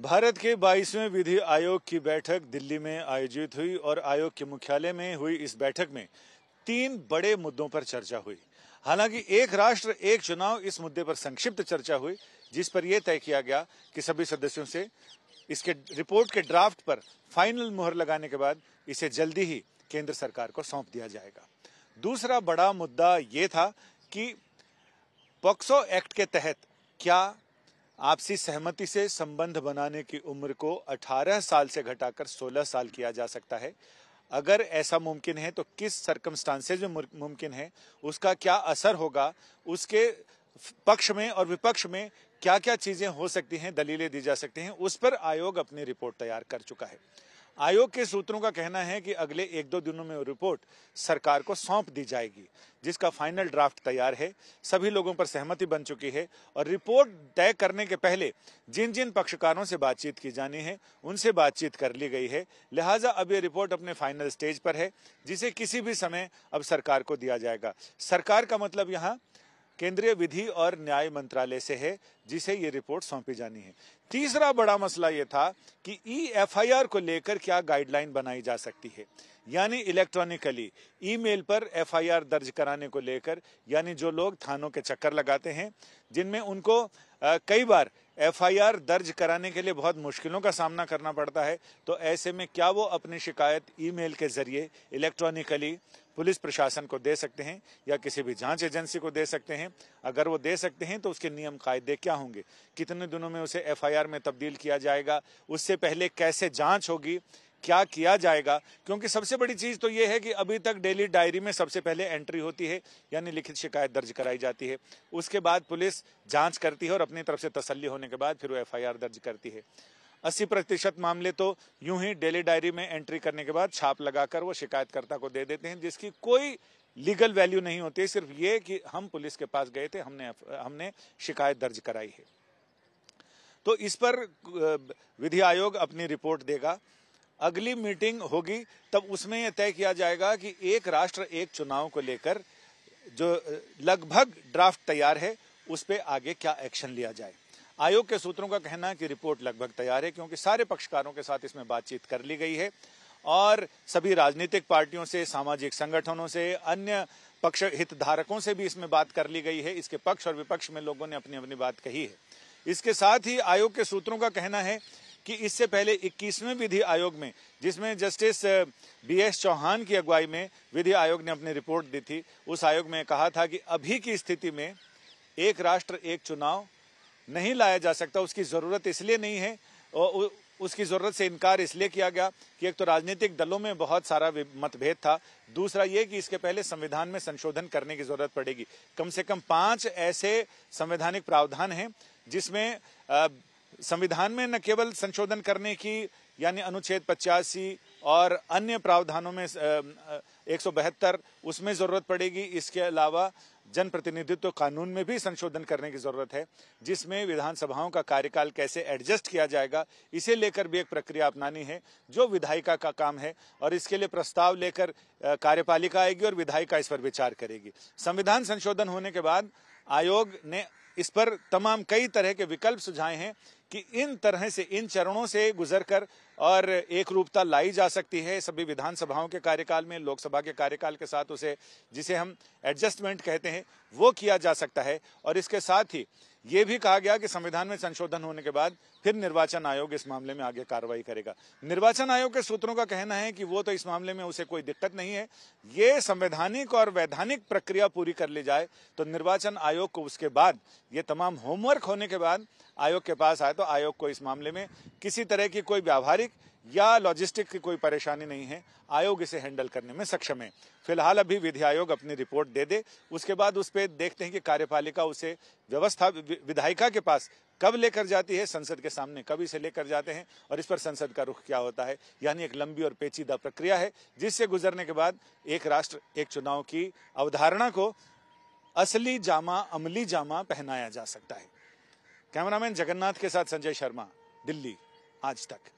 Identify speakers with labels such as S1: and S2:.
S1: भारत के 22वें विधि आयोग की बैठक दिल्ली में आयोजित हुई और आयोग के मुख्यालय में हुई इस बैठक में तीन बड़े मुद्दों पर चर्चा हुई हालांकि एक राष्ट्र एक चुनाव इस मुद्दे पर संक्षिप्त चर्चा हुई जिस पर यह तय किया गया कि सभी सदस्यों से इसके रिपोर्ट के ड्राफ्ट पर फाइनल मुहर लगाने के बाद इसे जल्दी ही केंद्र सरकार को सौंप दिया जाएगा दूसरा बड़ा मुद्दा ये था कि पॉक्सो एक्ट के तहत क्या आपसी सहमति से संबंध बनाने की उम्र को 18 साल से घटाकर 16 साल किया जा सकता है अगर ऐसा मुमकिन है तो किस सर्कमस्टांसेज में मुमकिन है उसका क्या असर होगा उसके पक्ष में और विपक्ष में क्या क्या चीज़ें हो सकती हैं दलीलें दी जा सकती हैं उस पर आयोग अपनी रिपोर्ट तैयार कर चुका है आयोग के सूत्रों का कहना है कि अगले एक दो दिनों में रिपोर्ट सरकार को सौंप दी जाएगी जिसका फाइनल ड्राफ्ट तैयार है सभी लोगों पर सहमति बन चुकी है और रिपोर्ट तय करने के पहले जिन जिन पक्षकारों से बातचीत की जानी है उनसे बातचीत कर ली गई है लिहाजा अब ये रिपोर्ट अपने फाइनल स्टेज पर है जिसे किसी भी समय अब सरकार को दिया जाएगा सरकार का मतलब यहाँ केंद्रीय विधि और न्याय मंत्रालय से है जिसे ये रिपोर्ट सौंपी जानी है तीसरा बड़ा मसला ये था कि ई आर को लेकर क्या गाइडलाइन बनाई जा सकती है यानी इलेक्ट्रॉनिकली ईमेल पर एफआईआर दर्ज कराने को लेकर यानी जो लोग थानों के चक्कर लगाते हैं जिनमें उनको आ, कई बार एफआईआर दर्ज कराने के लिए बहुत मुश्किलों का सामना करना पड़ता है तो ऐसे में क्या वो अपनी शिकायत ईमेल के जरिए इलेक्ट्रॉनिकली पुलिस प्रशासन को दे सकते हैं या किसी भी जांच एजेंसी को दे सकते हैं अगर वो दे सकते हैं तो उसके नियम कायदे क्या होंगे कितने दिनों में उसे एफआईआर में तब्दील किया जाएगा उससे पहले कैसे जाँच होगी क्या किया जाएगा क्योंकि सबसे बड़ी चीज़ तो ये है कि अभी तक डेली डायरी में सबसे पहले एंट्री होती है यानी लिखित शिकायत दर्ज कराई जाती है उसके बाद पुलिस जांच करती है और अपनी तरफ से तसल्ली होने के बाद फिर वो एफआईआर दर्ज करती है अस्सी प्रतिशत मामले तो यूं ही डेली डायरी में एंट्री करने के बाद छाप लगाकर वो शिकायतकर्ता को दे देते हैं जिसकी कोई लीगल वैल्यू नहीं होती सिर्फ ये कि हम पुलिस के पास गए थे हमने हमने शिकायत दर्ज कराई है तो इस पर विधि आयोग अपनी रिपोर्ट देगा अगली मीटिंग होगी तब उसमें यह तय किया जाएगा कि एक राष्ट्र एक चुनाव को लेकर जो लगभग ड्राफ्ट तैयार है उस पर आगे क्या एक्शन लिया जाए आयोग के सूत्रों का कहना है कि रिपोर्ट लगभग तैयार है क्योंकि सारे पक्षकारों के साथ इसमें बातचीत कर ली गई है और सभी राजनीतिक पार्टियों से सामाजिक संगठनों से अन्य पक्ष हितधारकों से भी इसमें बात कर ली गई है इसके पक्ष और विपक्ष में लोगों ने अपनी अपनी बात कही है इसके साथ ही आयोग के सूत्रों का कहना है कि इससे पहले 21वें विधि आयोग में जिसमें जस्टिस बी एस चौहान की अगुवाई में विधि आयोग ने अपनी रिपोर्ट दी थी उस आयोग में कहा था कि अभी की स्थिति में एक राष्ट्र एक चुनाव नहीं लाया जा सकता उसकी ज़रूरत इसलिए नहीं है और उसकी ज़रूरत से इनकार इसलिए किया गया कि एक तो राजनीतिक दलों में बहुत सारा मतभेद था दूसरा ये कि इसके पहले संविधान में संशोधन करने की ज़रूरत पड़ेगी कम से कम पांच ऐसे संवैधानिक प्रावधान हैं जिसमें संविधान में न केवल संशोधन करने की यानी अनुच्छेद पचासी और अन्य प्रावधानों में एक उसमें ज़रूरत पड़ेगी इसके अलावा जनप्रतिनिधित्व कानून में भी संशोधन करने की जरूरत है जिसमें विधानसभाओं का कार्यकाल कैसे एडजस्ट किया जाएगा इसे लेकर भी एक प्रक्रिया अपनानी है जो विधायिका का काम है और इसके लिए प्रस्ताव लेकर कार्यपालिका आएगी और विधायिका इस पर विचार करेगी संविधान संशोधन होने के बाद आयोग ने इस पर तमाम कई तरह के विकल्प सुझाए हैं कि इन तरह से इन चरणों से गुजरकर और एक रूपता लाई जा सकती है सभी विधानसभाओं के कार्यकाल में लोकसभा के कार्यकाल के साथ उसे जिसे हम एडजस्टमेंट कहते हैं वो किया जा सकता है और इसके साथ ही ये भी कहा गया कि संविधान में संशोधन होने के बाद फिर निर्वाचन आयोग इस मामले में आगे कार्रवाई करेगा निर्वाचन आयोग के सूत्रों का कहना है कि वो तो इस मामले में उसे कोई दिक्कत नहीं है ये संवैधानिक और वैधानिक प्रक्रिया पूरी कर ली जाए तो निर्वाचन आयोग को उसके बाद ये तमाम होमवर्क होने के बाद आयोग के पास आए तो आयोग को इस मामले में किसी तरह की कोई व्यावहारिक या लॉजिस्टिक की कोई परेशानी नहीं है आयोग इसे हैंडल करने में सक्षम है फिलहाल अभी विधि आयोग अपनी रिपोर्ट दे दे उसके बाद उस पर देखते हैं कि कार्यपालिका उसे व्यवस्था विधायिका के पास कब लेकर जाती है संसद के सामने कब इसे लेकर जाते हैं और इस पर संसद का रुख क्या होता है यानी एक लंबी और पेचीदा प्रक्रिया है जिससे गुजरने के बाद एक राष्ट्र एक चुनाव की अवधारणा को असली जामा अमली जामा पहनाया जा सकता है कैमरामैन जगन्नाथ के साथ संजय शर्मा दिल्ली आज तक